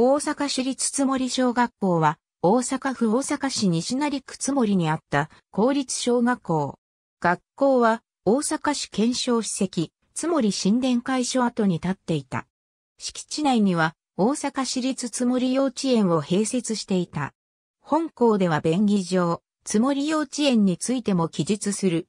大阪市立津森小学校は、大阪府大阪市西成区津森にあった公立小学校。学校は、大阪市検証史跡、津森神殿会所跡に立っていた。敷地内には、大阪市立津森幼稚園を併設していた。本校では便宜上、津森幼稚園についても記述する。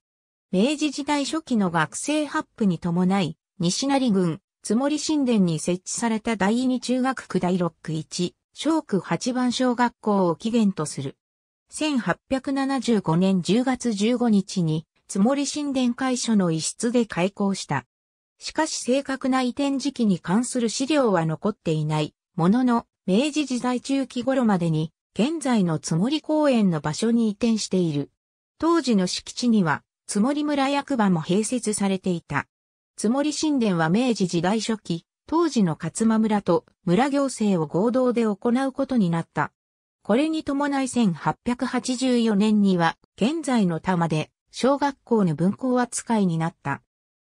明治時代初期の学生発布に伴い、西成郡、つもり神殿に設置された第二中学区第六区一、小区八番小学校を起源とする。1875年10月15日に、つもり神殿会所の一室で開校した。しかし正確な移転時期に関する資料は残っていない、ものの、明治時代中期頃までに、現在のつもり公園の場所に移転している。当時の敷地には、つもり村役場も併設されていた。つもり神殿は明治時代初期、当時の勝間村と村行政を合同で行うことになった。これに伴い1884年には、現在の多摩で小学校の分校扱いになった。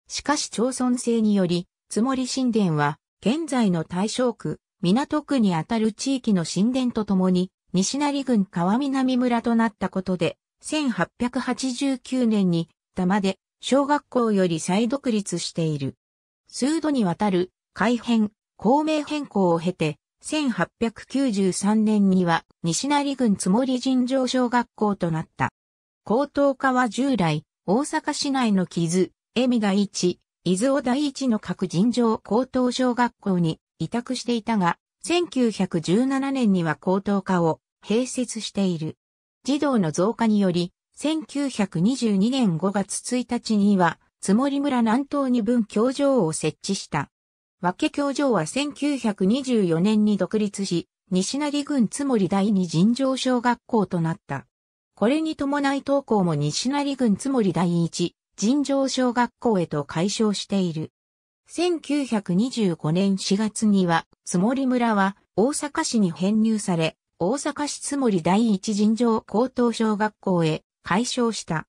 しかし町村制により、つもり神殿は、現在の大正区、港区にあたる地域の神殿とともに、西成郡川南村となったことで、1889年に、多摩で小学校より再独立している。数度にわたる改編、公明変更を経て、1893年には西成郡積森尋常小学校となった。高等科は従来、大阪市内の木津、恵美第一、伊豆尾第一の各尋常高等小学校に委託していたが、1917年には高等科を併設している。児童の増加により、1922年5月1日には、つもり村南東に分教場を設置した。分け教場は1924年に独立し、西成郡つもり第二尋常小学校となった。これに伴い東校も西成郡つもり第一尋常小学校へと改称している。1925年4月には、つもり村は大阪市に編入され、大阪市つもり第一尋常高等小学校へ解消した。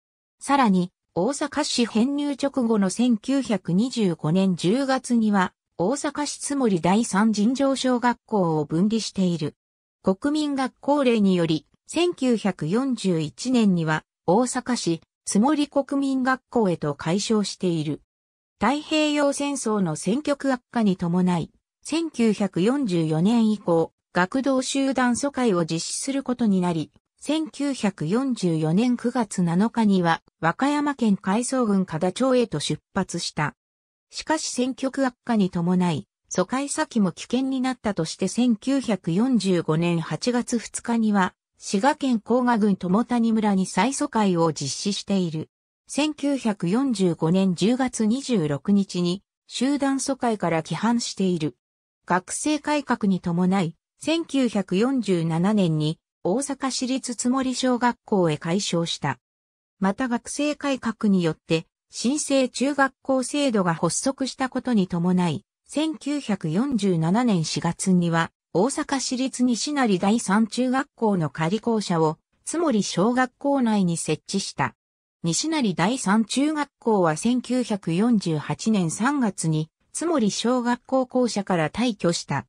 さらに、大阪市編入直後の1925年10月には、大阪市もり第三尋常小学校を分離している。国民学校令により、1941年には大阪市もり国民学校へと解消している。太平洋戦争の戦局悪化に伴い、1944年以降、学童集団疎開を実施することになり、1944年9月7日には和歌山県海藻郡加田町へと出発した。しかし戦局悪化に伴い、疎開先も危険になったとして1945年8月2日には、滋賀県甲賀郡友谷村に再疎開を実施している。1945年10月26日に集団疎開から規範している。学生改革に伴い、1947年に大阪市立つもり小学校へ改称した。また学生改革によって、新生中学校制度が発足したことに伴い、1947年4月には、大阪市立西成第三中学校の仮校舎を、つもり小学校内に設置した。西成第三中学校は1948年3月に、つもり小学校校舎から退去した。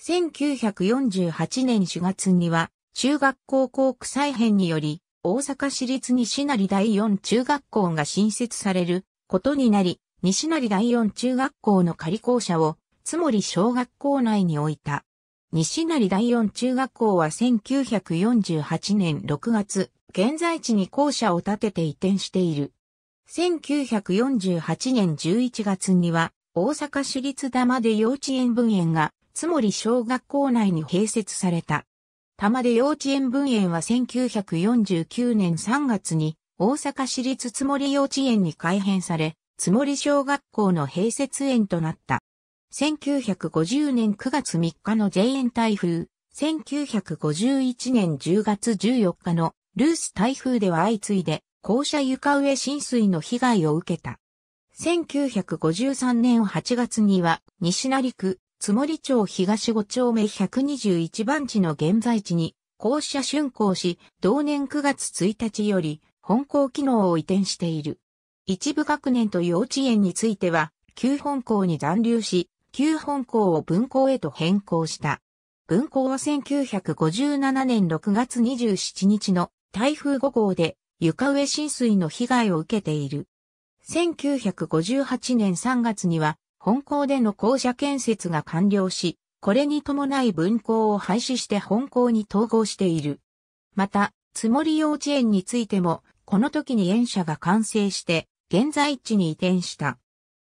1948年4月には、中学校校区再編により、大阪市立西成第4中学校が新設されることになり、西成第4中学校の仮校舎を、つもり小学校内に置いた。西成第4中学校は1948年6月、現在地に校舎を建てて移転している。1948年11月には、大阪市立玉で幼稚園分園が、つもり小学校内に併設された。玉出幼稚園分園は1949年3月に大阪市立つもり幼稚園に改編され、つもり小学校の併設園となった。1950年9月3日の JN 台風、1951年10月14日のルース台風では相次いで校舎床上浸水の被害を受けた。1953年8月には西成区つもり町東5丁目121番地の現在地に、校舎竣工し、同年9月1日より、本校機能を移転している。一部学年と幼稚園については、旧本校に残留し、旧本校を分校へと変更した。分校は1957年6月27日の台風5号で床上浸水の被害を受けている。1958年3月には本校での校舎建設が完了し、これに伴い分校を廃止して本校に統合している。また、つもり幼稚園についても、この時に園舎が完成して、現在地に移転した。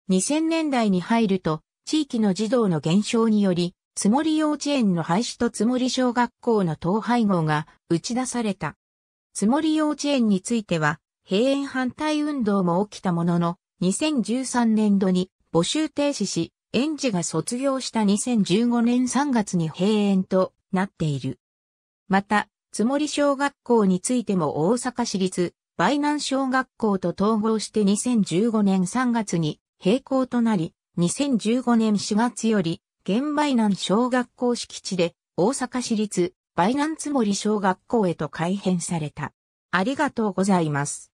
2000年代に入ると、地域の児童の減少により、つもり幼稚園の廃止とつもり小学校の統廃合が打ち出された。つもり幼稚園については、閉園反対運動も起きたものの、2013年度に募集停止し、園児が卒業した2015年3月に閉園となっている。また、つもり小学校についても大阪市立、梅南小学校と統合して2015年3月に閉校となり、2015年4月より、現梅南小学校敷地で大阪市立、梅南つもり小学校へと改編された。ありがとうございます。